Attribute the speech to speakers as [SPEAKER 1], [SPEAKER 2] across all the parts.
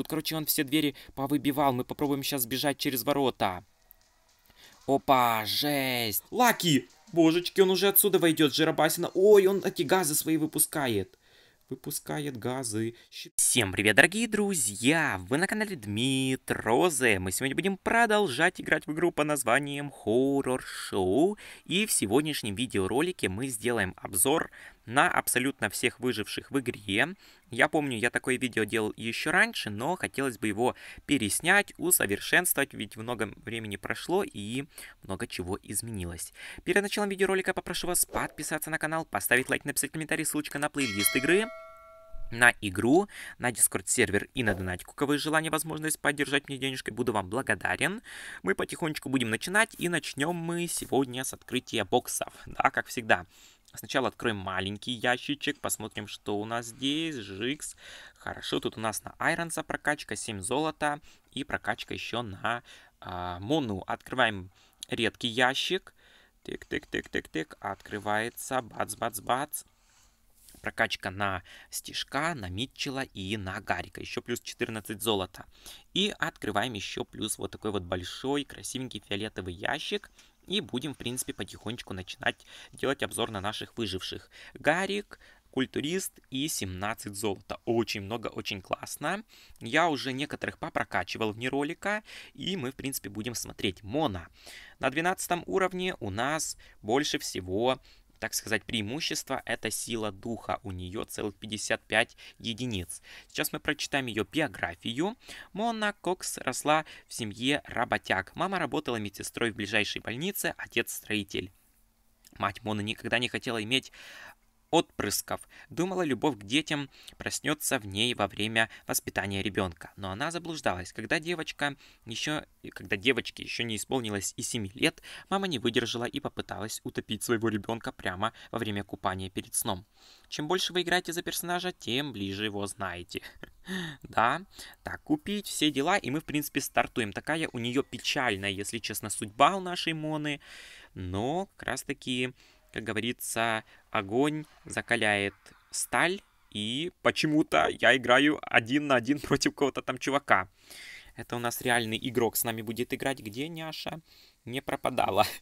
[SPEAKER 1] Тут, короче, он все двери повыбивал. Мы попробуем сейчас сбежать через ворота. Опа, жесть. Лаки! Божечки, он уже отсюда войдет, Жиробасина. Ой, он эти газы свои выпускает выпускает газы. Всем привет, дорогие друзья! Вы на канале Дмитрозе. Мы сегодня будем продолжать играть в игру по названием Horror Show. И в сегодняшнем видеоролике мы сделаем обзор на абсолютно всех выживших в игре. Я помню, я такое видео делал еще раньше, но хотелось бы его переснять, усовершенствовать, ведь много времени прошло и много чего изменилось. Перед началом видеоролика попрошу вас подписаться на канал, поставить лайк, написать комментарий, ссылочка на плейлист игры на игру, на дискорд-сервер и на донатику. Кого есть желание, возможность поддержать мне денежкой, буду вам благодарен. Мы потихонечку будем начинать, и начнем мы сегодня с открытия боксов, да, как всегда. Сначала откроем маленький ящичек, посмотрим, что у нас здесь. Жикс. Хорошо, тут у нас на Айронса прокачка, 7 золота и прокачка еще на э, Мону. Открываем редкий ящик. Тык-тык-тык-тык-тык. Открывается. Бац-бац-бац. Прокачка на Стишка, на Митчела и на Гарика. Еще плюс 14 золота. И открываем еще плюс вот такой вот большой красивенький фиолетовый ящик. И будем, в принципе, потихонечку начинать делать обзор на наших выживших. Гарик, культурист и 17 золота. Очень много, очень классно. Я уже некоторых попрокачивал вне ролика, и мы, в принципе, будем смотреть моно. На 12 уровне у нас больше всего так сказать, преимущество – это сила духа. У нее целых 55 единиц. Сейчас мы прочитаем ее биографию. Мона Кокс росла в семье работяг. Мама работала медсестрой в ближайшей больнице, отец – строитель. Мать Мона никогда не хотела иметь отпрысков. Думала, любовь к детям проснется в ней во время воспитания ребенка. Но она заблуждалась. Когда девочка еще, когда девочке еще не исполнилось и 7 лет, мама не выдержала и попыталась утопить своего ребенка прямо во время купания перед сном. Чем больше вы играете за персонажа, тем ближе его знаете. Да, так, купить все дела, и мы, в принципе, стартуем. Такая у нее печальная, если честно, судьба у нашей Моны. Но как раз таки как говорится, огонь закаляет сталь, и почему-то я играю один на один против кого-то там чувака. Это у нас реальный игрок с нами будет играть, где Няша не пропадала.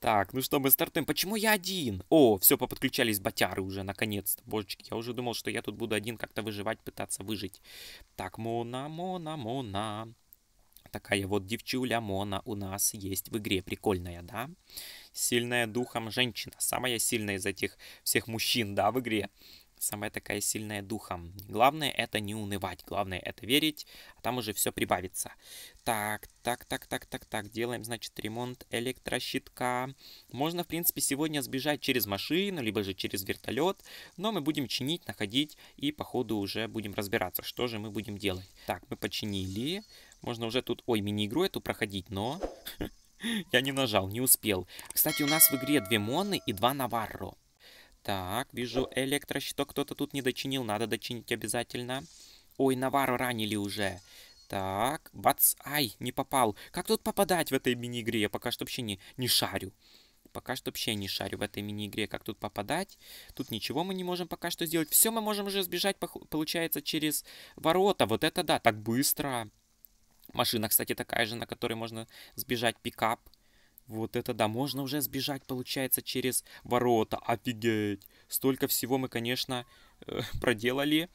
[SPEAKER 1] Так, ну что, мы стартуем. Почему я один? О, все, поподключались батяры уже, наконец-то. Божечки, я уже думал, что я тут буду один как-то выживать, пытаться выжить. Так, Мона, Мона, Мона. Такая вот девчуля Мона у нас есть в игре. Прикольная, да? Сильная духом женщина. Самая сильная из этих всех мужчин, да, в игре самая такая сильная духом. Главное это не унывать, главное это верить, а там уже все прибавится. Так, так, так, так, так, так, делаем, значит, ремонт электрощитка. Можно, в принципе, сегодня сбежать через машину, либо же через вертолет, но мы будем чинить, находить и по ходу уже будем разбираться, что же мы будем делать. Так, мы починили, можно уже тут, ой, мини-игру эту проходить, но... Я не нажал, не успел. Кстати, у нас в игре две Моны и два Наварро. Так, вижу электрощиток кто-то тут не дочинил. Надо дочинить обязательно. Ой, Навару ранили уже. Так, бац, ай, не попал. Как тут попадать в этой мини-игре? Я пока что вообще не, не шарю. Пока что вообще не шарю в этой мини-игре, как тут попадать. Тут ничего мы не можем пока что сделать. Все мы можем уже сбежать, получается, через ворота. Вот это да, так быстро. Машина, кстати, такая же, на которой можно сбежать пикап. Вот это да, можно уже сбежать, получается, через ворота. Офигеть! Столько всего мы, конечно, э, проделали.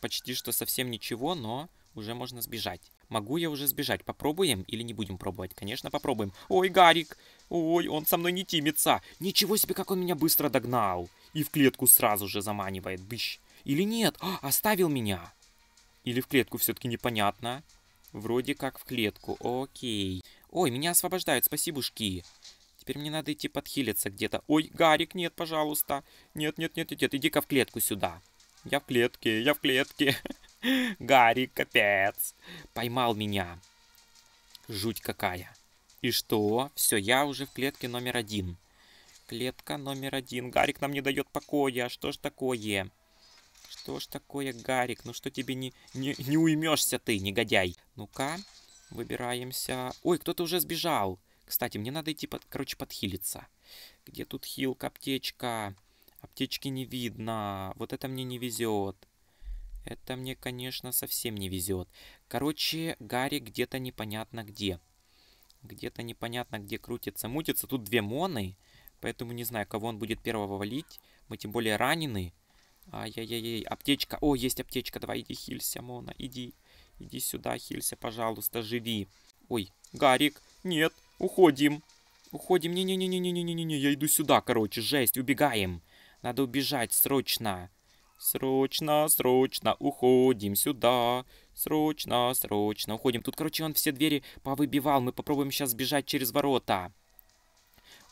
[SPEAKER 1] Почти что совсем ничего, но уже можно сбежать. Могу я уже сбежать? Попробуем или не будем пробовать? Конечно, попробуем. Ой, Гарик! Ой, он со мной не тимится. Ничего себе, как он меня быстро догнал. И в клетку сразу же заманивает. Быщ. Или нет? А, оставил меня. Или в клетку все-таки непонятно. Вроде как в клетку. Окей. Ой, меня освобождают, спасибушки. Теперь мне надо идти подхилиться где-то. Ой, Гарик, нет, пожалуйста. Нет, нет, нет, нет, нет, иди-ка в клетку сюда. Я в клетке, я в клетке. Гарик, капец. Поймал меня. Жуть какая. И что? Все, я уже в клетке номер один. Клетка номер один. Гарик нам не дает покоя. Что ж такое? Что ж такое, Гарик? Ну что тебе не, не, не уймешься ты, негодяй? Ну-ка. Выбираемся. Ой, кто-то уже сбежал. Кстати, мне надо идти, под... короче, подхилиться. Где тут хилка, аптечка? Аптечки не видно. Вот это мне не везет. Это мне, конечно, совсем не везет. Короче, Гарри где-то непонятно где. Где-то непонятно где крутится, мутится. Тут две моны, поэтому не знаю, кого он будет первого валить. Мы тем более ранены. Ай-яй-яй, аптечка. О, есть аптечка, давай иди хилься, Мона, иди. Иди сюда, Хилься, пожалуйста, живи. Ой, Гарик, нет, уходим. Уходим, не-не-не-не-не-не-не-не, я иду сюда, короче, жесть, убегаем. Надо убежать, срочно. Срочно, срочно, уходим сюда. Срочно, срочно, уходим. Тут, короче, он все двери повыбивал, мы попробуем сейчас сбежать через ворота.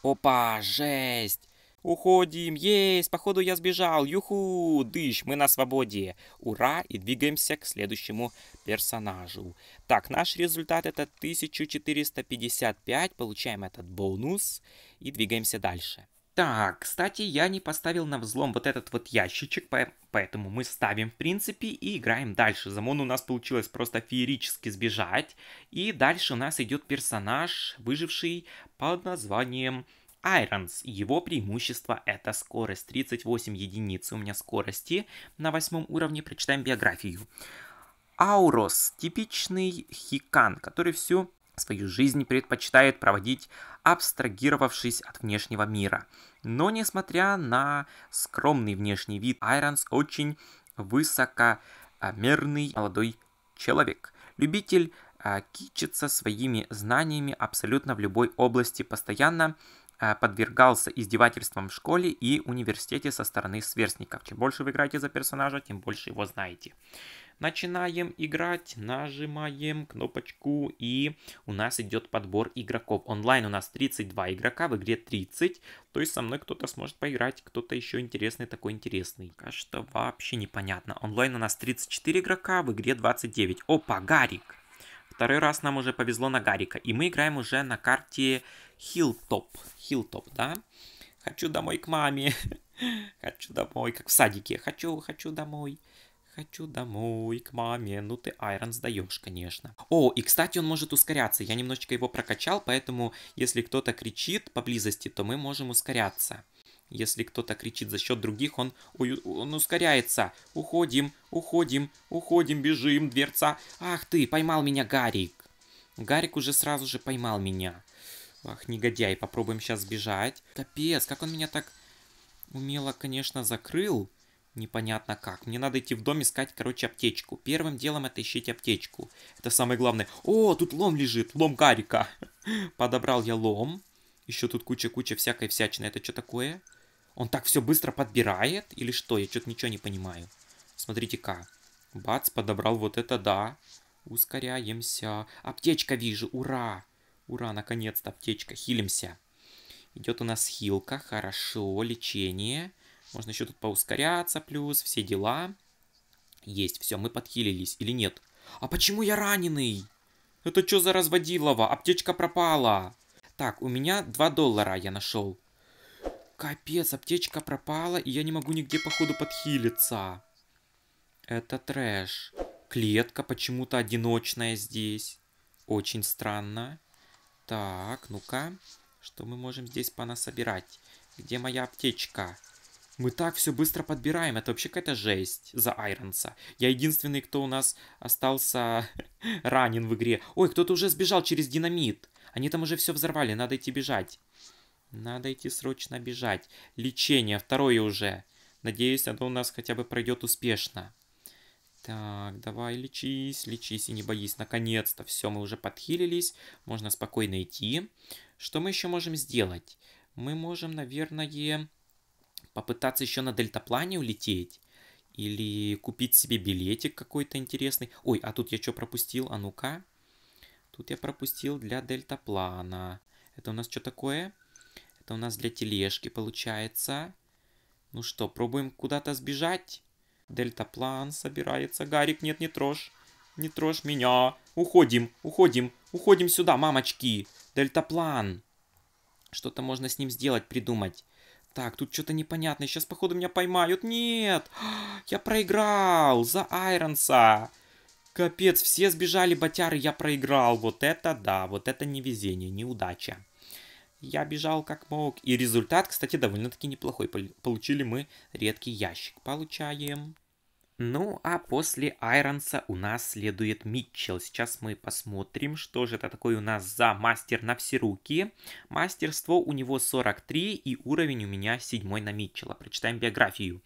[SPEAKER 1] Опа, жесть. Уходим! Есть! Походу я сбежал! Юху! Дыш! Мы на свободе! Ура! И двигаемся к следующему персонажу. Так, наш результат это 1455. Получаем этот бонус. И двигаемся дальше. Так, кстати, я не поставил на взлом вот этот вот ящичек, поэтому мы ставим в принципе и играем дальше. Замон у нас получилось просто феерически сбежать. И дальше у нас идет персонаж, выживший под названием Irons. Его преимущество это скорость. 38 единиц у меня скорости на восьмом уровне. Прочитаем биографию. Аурос – типичный хикан, который всю свою жизнь предпочитает проводить, абстрагировавшись от внешнего мира. Но несмотря на скромный внешний вид, Айронс очень высокомерный молодой человек. Любитель а, кичится своими знаниями абсолютно в любой области, постоянно Э, подвергался издевательствам в школе и университете со стороны сверстников. Чем больше вы играете за персонажа, тем больше его знаете. Начинаем играть, нажимаем кнопочку и у нас идет подбор игроков. Онлайн у нас 32 игрока, в игре 30. То есть со мной кто-то сможет поиграть, кто-то еще интересный, такой интересный. Пока что вообще непонятно. Онлайн у нас 34 игрока, в игре 29. Опа, Гарик! Второй раз нам уже повезло на Гарика. И мы играем уже на карте Хилтоп. Хилтоп, да? Хочу домой к маме. Хочу домой, как в садике. Хочу, хочу домой. Хочу домой к маме. Ну ты Айрон сдаешь, конечно. О, и кстати, он может ускоряться. Я немножечко его прокачал, поэтому если кто-то кричит поблизости, то мы можем ускоряться. Если кто-то кричит за счет других, он, он ускоряется. Уходим, уходим, уходим, бежим, дверца. Ах ты, поймал меня Гарик. Гарик уже сразу же поймал меня. Ах, негодяй, попробуем сейчас сбежать. Капец, как он меня так умело, конечно, закрыл. Непонятно как. Мне надо идти в дом искать, короче, аптечку. Первым делом это ищите аптечку. Это самое главное. О, тут лом лежит, лом Гарика. Подобрал я лом. Еще тут куча-куча всякой всячины. Это что такое? Он так все быстро подбирает? Или что? Я что-то ничего не понимаю. Смотрите-ка. Бац, подобрал вот это, да. Ускоряемся. Аптечка вижу, ура. Ура, наконец-то аптечка, хилимся. Идет у нас хилка, хорошо, лечение. Можно еще тут поускоряться, плюс, все дела. Есть, все, мы подхилились или нет? А почему я раненый? Это что за разводилово? Аптечка пропала. Так, у меня 2 доллара я нашел. Капец, аптечка пропала, и я не могу нигде, походу, подхилиться. Это трэш. Клетка почему-то одиночная здесь. Очень странно. Так, ну-ка. Что мы можем здесь понасобирать? Где моя аптечка? Мы так все быстро подбираем. Это вообще какая-то жесть за Айронса. Я единственный, кто у нас остался ранен в игре. Ой, кто-то уже сбежал через динамит. Они там уже все взорвали. Надо идти бежать. Надо идти срочно бежать. Лечение. Второе уже. Надеюсь, оно у нас хотя бы пройдет успешно. Так, давай лечись, лечись и не боись. Наконец-то, все, мы уже подхилились, можно спокойно идти. Что мы еще можем сделать? Мы можем, наверное, попытаться еще на дельтаплане улететь. Или купить себе билетик какой-то интересный. Ой, а тут я что пропустил? А ну-ка. Тут я пропустил для дельтаплана. Это у нас что такое? Это у нас для тележки получается. Ну что, пробуем куда-то сбежать? Дельтаплан собирается. Гарик, нет, не трожь. Не трожь меня. Уходим, уходим, уходим сюда, мамочки. Дельтаплан. Что-то можно с ним сделать, придумать. Так, тут что-то непонятное. Сейчас, походу, меня поймают. Нет! Я проиграл за Айронса. Капец, все сбежали ботяры, я проиграл. Вот это да, вот это не везение, неудача. Я бежал как мог. И результат, кстати, довольно-таки неплохой. Получили мы редкий ящик. Получаем ну, а после Айронса у нас следует Митчелл. Сейчас мы посмотрим, что же это такое у нас за мастер на все руки. Мастерство у него 43 и уровень у меня 7 на Митчелла. Прочитаем биографию.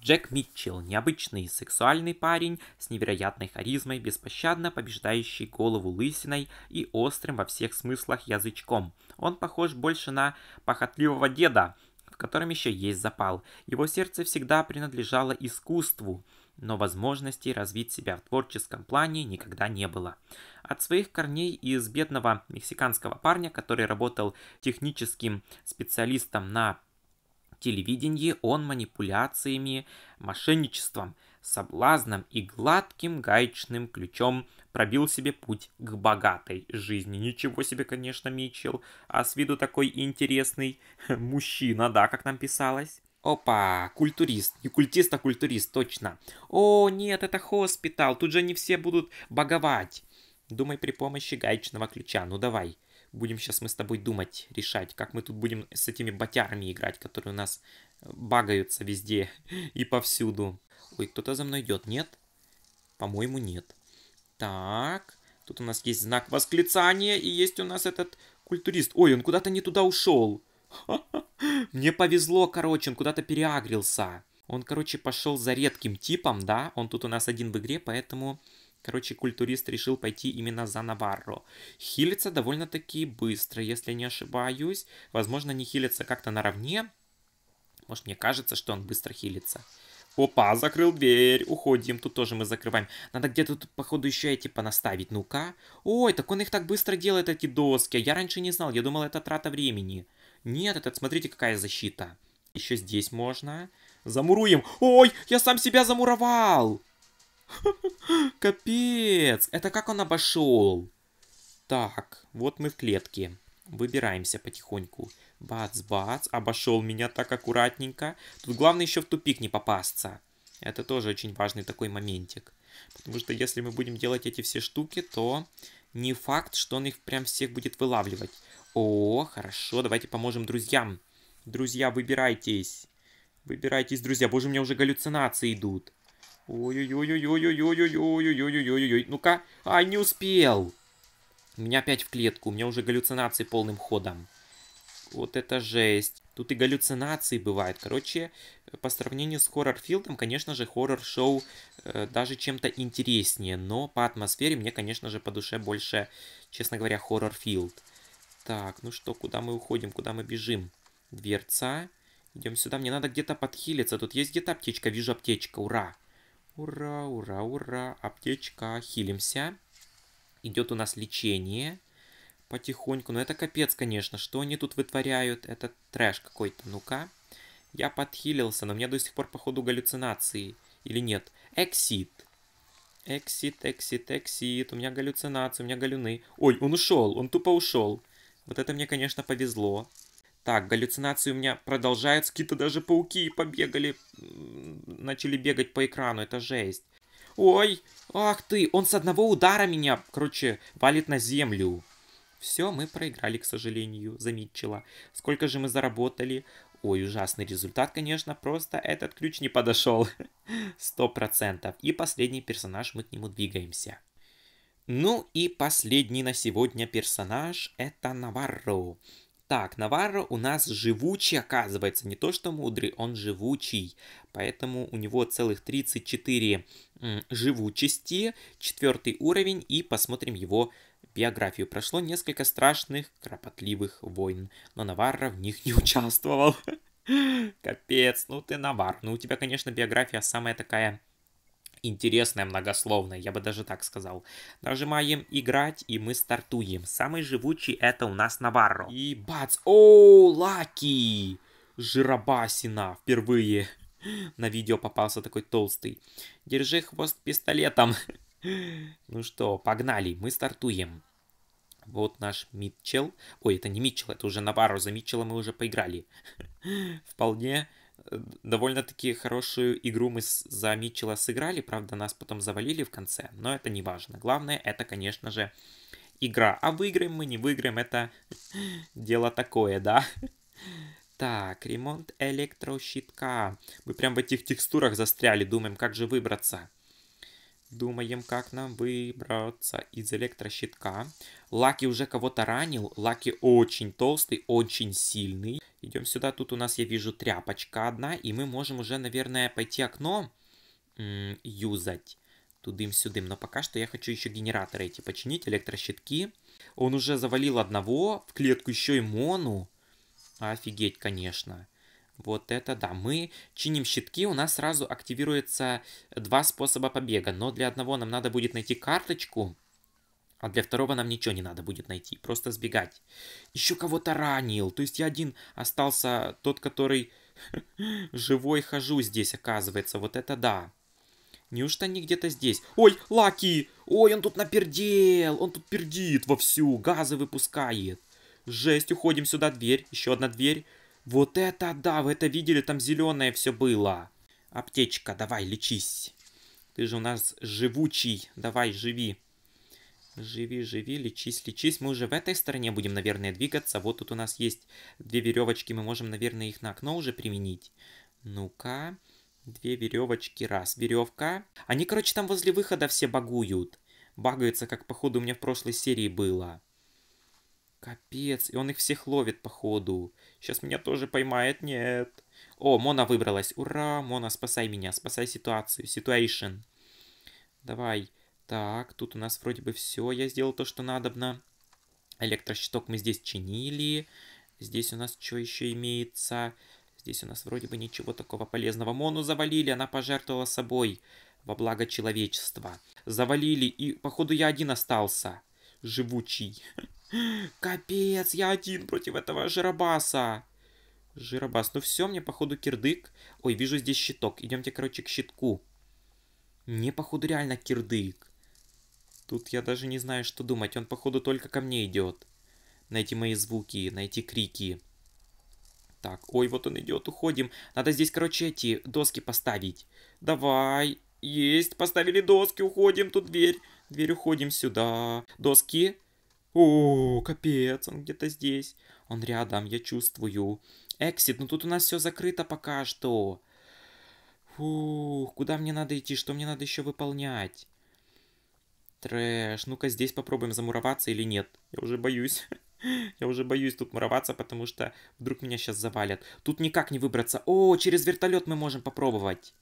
[SPEAKER 1] Джек Митчелл – необычный сексуальный парень с невероятной харизмой, беспощадно побеждающий голову лысиной и острым во всех смыслах язычком. Он похож больше на похотливого деда – в котором еще есть запал. Его сердце всегда принадлежало искусству, но возможностей развить себя в творческом плане никогда не было. От своих корней из бедного мексиканского парня, который работал техническим специалистом на телевидении, он манипуляциями, мошенничеством – соблазном и гладким гаечным ключом пробил себе путь к богатой жизни. Ничего себе, конечно, Митчелл, а с виду такой интересный мужчина, да, как нам писалось. Опа, культурист. Не культист, а культурист, точно. О, нет, это хоспитал, тут же они все будут боговать. Думай при помощи гаечного ключа, ну давай. Будем сейчас мы с тобой думать, решать, как мы тут будем с этими батярами играть, которые у нас багаются везде и повсюду. Ой, кто-то за мной идет, нет? По-моему, нет. Так, тут у нас есть знак восклицания, и есть у нас этот культурист. Ой, он куда-то не туда ушел. Мне повезло, короче, он куда-то переагрился. Он, короче, пошел за редким типом, да? Он тут у нас один в игре, поэтому, короче, культурист решил пойти именно за Наварро. Хилится довольно-таки быстро, если не ошибаюсь. Возможно, не хилится как-то наравне. Может, мне кажется, что он быстро хилится. Опа, закрыл дверь. Уходим. Тут тоже мы закрываем. Надо где-то тут, походу, еще эти понаставить. Ну-ка. Ой, так он их так быстро делает, эти доски. Я раньше не знал. Я думал, это трата времени. Нет, этот, смотрите, какая защита. Еще здесь можно. Замуруем. Ой, я сам себя замуровал. Капец. Это как он обошел? Так, вот мы в клетке. Выбираемся потихоньку. Бац-бац, обошел меня так аккуратненько. Тут главное еще в тупик не попасться. Это тоже очень важный такой моментик. Потому что если мы будем делать эти все штуки, то не факт, что он их прям всех будет вылавливать. О, хорошо, давайте поможем друзьям. Друзья, выбирайтесь. Выбирайтесь, друзья. Боже, у меня уже галлюцинации идут. Ой-ой-ой-ой-ой-ой-ой-ой-ой-ой-ой-ой-ой-ой. Ну-ка. А, не успел. У меня опять в клетку, у меня уже галлюцинации полным ходом. Вот это жесть. Тут и галлюцинации бывают. Короче, по сравнению с хоррор-филдом, конечно же, хоррор-шоу э, даже чем-то интереснее. Но по атмосфере мне, конечно же, по душе больше, честно говоря, хоррор-филд. Так, ну что, куда мы уходим, куда мы бежим? Дверца. Идем сюда, мне надо где-то подхилиться. Тут есть где-то аптечка, вижу аптечка, ура. Ура, ура, ура, аптечка, хилимся идет у нас лечение потихоньку. Но это капец, конечно, что они тут вытворяют. Это трэш какой-то. Ну-ка. Я подхилился, но у меня до сих пор, походу, галлюцинации. Или нет? эксид, Эксит, эксит, эксит. У меня галлюцинации, у меня галюны. Ой, он ушел, он тупо ушел. Вот это мне, конечно, повезло. Так, галлюцинации у меня продолжаются. Какие-то даже пауки побегали. Начали бегать по экрану. Это жесть. Ой, ах ты, он с одного удара меня, короче, валит на землю. Все, мы проиграли, к сожалению, заметила. Сколько же мы заработали? Ой, ужасный результат, конечно, просто этот ключ не подошел. Сто процентов. И последний персонаж, мы к нему двигаемся. Ну и последний на сегодня персонаж это Наварро. Так, Наварро у нас живучий, оказывается. Не то, что мудрый, он живучий. Поэтому у него целых 34 живучести, четвертый уровень. И посмотрим его биографию. Прошло несколько страшных, кропотливых войн. Но Наварро в них не участвовал. Капец, ну ты Навар. Ну у тебя, конечно, биография самая такая интересное, многословное, я бы даже так сказал. Нажимаем играть, и мы стартуем. Самый живучий это у нас Наварро. И бац! О, Лаки! Жиробасина впервые. На видео попался такой толстый. Держи хвост пистолетом. Ну что, погнали, мы стартуем. Вот наш Митчел. Ой, это не Митчел, это уже Наварро. За Митчела мы уже поиграли. Вполне довольно-таки хорошую игру мы за Митчелла сыграли, правда, нас потом завалили в конце, но это не важно. Главное, это, конечно же, игра. А выиграем мы, не выиграем, это дело такое, да? Так, ремонт электрощитка. Мы прям в этих текстурах застряли, думаем, как же выбраться. Думаем, как нам выбраться из электрощитка. Лаки уже кого-то ранил. Лаки очень толстый, очень сильный. Идем сюда. Тут у нас, я вижу, тряпочка одна. И мы можем уже, наверное, пойти окно юзать. Тудым-сюдым. Но пока что я хочу еще генераторы эти починить, электрощитки. Он уже завалил одного. В клетку еще и Мону. Офигеть, конечно. Вот это да. Мы чиним щитки, у нас сразу активируется два способа побега. Но для одного нам надо будет найти карточку, а для второго нам ничего не надо будет найти, просто сбегать. Еще кого-то ранил. То есть я один остался, тот, который живой хожу здесь, оказывается. Вот это да. Неужто они где-то здесь? Ой, Лаки! Ой, он тут напердел! Он тут пердит вовсю, газы выпускает. Жесть, уходим сюда, дверь. Еще одна дверь. Вот это да, вы это видели, там зеленое все было. Аптечка, давай, лечись. Ты же у нас живучий, давай, живи. Живи, живи, лечись, лечись. Мы уже в этой стороне будем, наверное, двигаться. Вот тут у нас есть две веревочки, мы можем, наверное, их на окно уже применить. Ну-ка, две веревочки, раз, веревка. Они, короче, там возле выхода все багуют. Багаются, как, походу, у меня в прошлой серии было. Капец, и он их всех ловит, походу. Сейчас меня тоже поймает, нет. О, Мона выбралась. Ура, Мона, спасай меня, спасай ситуацию. Ситуэйшн. Давай. Так, тут у нас вроде бы все. Я сделал то, что надобно. Электрощиток мы здесь чинили. Здесь у нас что еще имеется? Здесь у нас вроде бы ничего такого полезного. Мону завалили, она пожертвовала собой во благо человечества. Завалили, и походу я один остался. Живучий. Капец, я один против этого жиробаса. Жиробас, ну все, мне походу кирдык. Ой, вижу здесь щиток. Идемте, короче, к щитку. Мне походу реально кирдык. Тут я даже не знаю, что думать. Он походу только ко мне идет. Найти мои звуки, найти крики. Так, ой, вот он идет, уходим. Надо здесь, короче, эти доски поставить. Давай. Есть, поставили доски, уходим, тут дверь. Дверь уходим сюда. Доски. О, капец, он где-то здесь. Он рядом, я чувствую. Эксит, ну тут у нас все закрыто пока что. Фух, куда мне надо идти, что мне надо еще выполнять? Трэш, ну-ка здесь попробуем замуроваться или нет. Я уже боюсь. Я уже боюсь тут муроваться, потому что вдруг меня сейчас завалят. Тут никак не выбраться. О, через вертолет мы можем попробовать.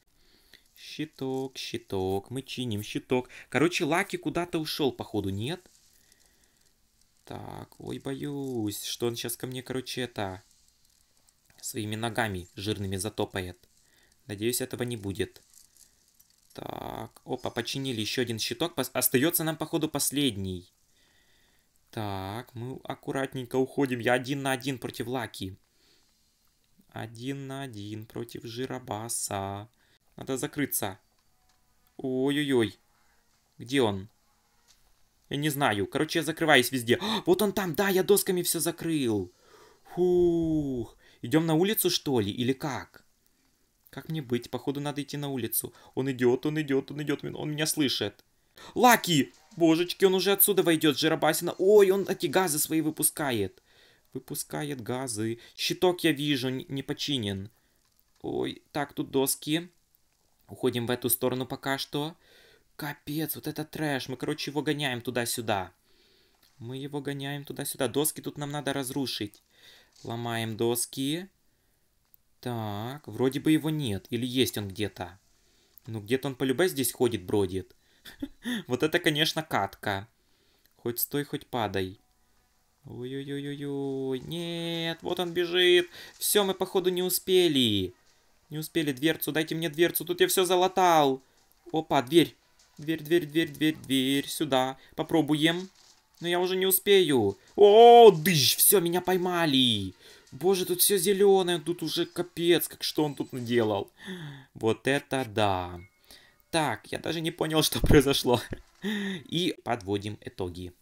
[SPEAKER 1] Щиток, щиток, мы чиним щиток. Короче, Лаки куда-то ушел, походу, нет? Так, ой, боюсь, что он сейчас ко мне, короче, это... Своими ногами жирными затопает. Надеюсь, этого не будет. Так, опа, починили еще один щиток. Остается нам, походу, последний. Так, мы аккуратненько уходим. Я один на один против Лаки. Один на один против Жиробаса. Надо закрыться. Ой-ой-ой. Где он? Я не знаю. Короче, я закрываюсь везде. А, вот он там, да, я досками все закрыл. Фух. Идем на улицу, что ли, или как? Как мне быть? Походу, надо идти на улицу. Он идет, он идет, он идет, он меня слышит. Лаки! Божечки, он уже отсюда войдет, Жиробасина. Ой, он эти газы свои выпускает. Выпускает газы. Щиток я вижу, не починен. Ой, так, тут доски. Уходим в эту сторону пока что. Капец, вот это трэш. Мы, короче, его гоняем туда-сюда. Мы его гоняем туда-сюда. Доски тут нам надо разрушить. Ломаем доски. Так, вроде бы его нет. Или есть он где-то. Ну, где-то он по любе здесь ходит, бродит. Вот это, конечно, катка. Хоть стой, хоть падай. Ой-ой-ой-ой-ой. Нет, вот он бежит. Все, мы, походу, не успели. Не успели дверцу. Дайте мне дверцу. Тут я все залатал. Опа, дверь. Дверь, дверь, дверь, дверь, дверь. Сюда. Попробуем. Но я уже не успею. О, дыщ, все, меня поймали. Боже, тут все зеленое, тут уже капец, как что он тут наделал. Вот это да. Так, я даже не понял, что произошло. И подводим итоги.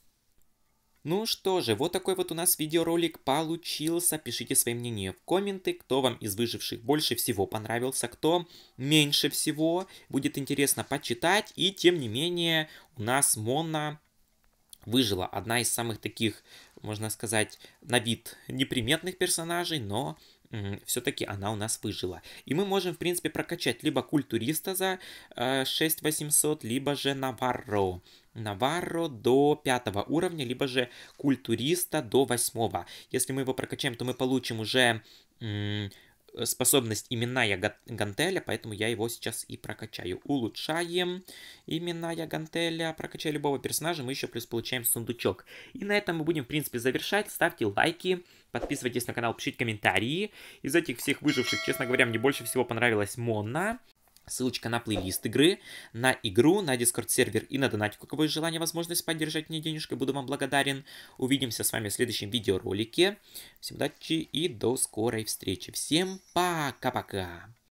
[SPEAKER 1] Ну что же, вот такой вот у нас видеоролик получился. Пишите свои мнения в комменты, кто вам из выживших больше всего понравился, кто меньше всего. Будет интересно почитать. И тем не менее, у нас Мона выжила. Одна из самых таких, можно сказать, на вид неприметных персонажей, но все-таки она у нас выжила. И мы можем, в принципе, прокачать либо культуриста за э, 6800, либо же Наварро Наварро до пятого уровня, либо же культуриста до восьмого. Если мы его прокачаем, то мы получим уже способность именная гантеля, поэтому я его сейчас и прокачаю. Улучшаем именная гантеля, прокачая любого персонажа, мы еще плюс получаем сундучок. И на этом мы будем, в принципе, завершать. Ставьте лайки, подписывайтесь на канал, пишите комментарии. Из этих всех выживших, честно говоря, мне больше всего понравилась Мона. Ссылочка на плейлист игры, на игру, на дискорд-сервер и на донатик, у кого есть желание, возможность поддержать мне денежкой, буду вам благодарен. Увидимся с вами в следующем видеоролике. Всем удачи и до скорой встречи. Всем пока-пока.